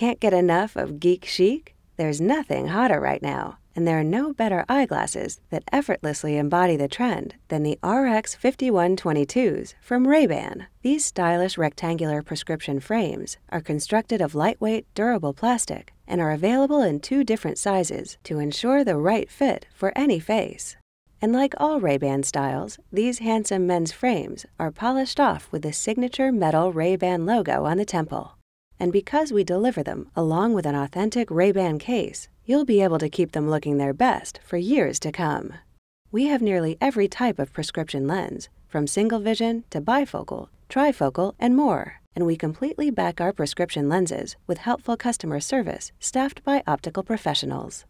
Can't get enough of geek chic? There's nothing hotter right now, and there are no better eyeglasses that effortlessly embody the trend than the RX 5122s from Ray-Ban. These stylish rectangular prescription frames are constructed of lightweight, durable plastic and are available in two different sizes to ensure the right fit for any face. And like all Ray-Ban styles, these handsome men's frames are polished off with the signature metal Ray-Ban logo on the temple. And because we deliver them along with an authentic Ray-Ban case, you'll be able to keep them looking their best for years to come. We have nearly every type of prescription lens, from single vision to bifocal, trifocal, and more, and we completely back our prescription lenses with helpful customer service staffed by optical professionals.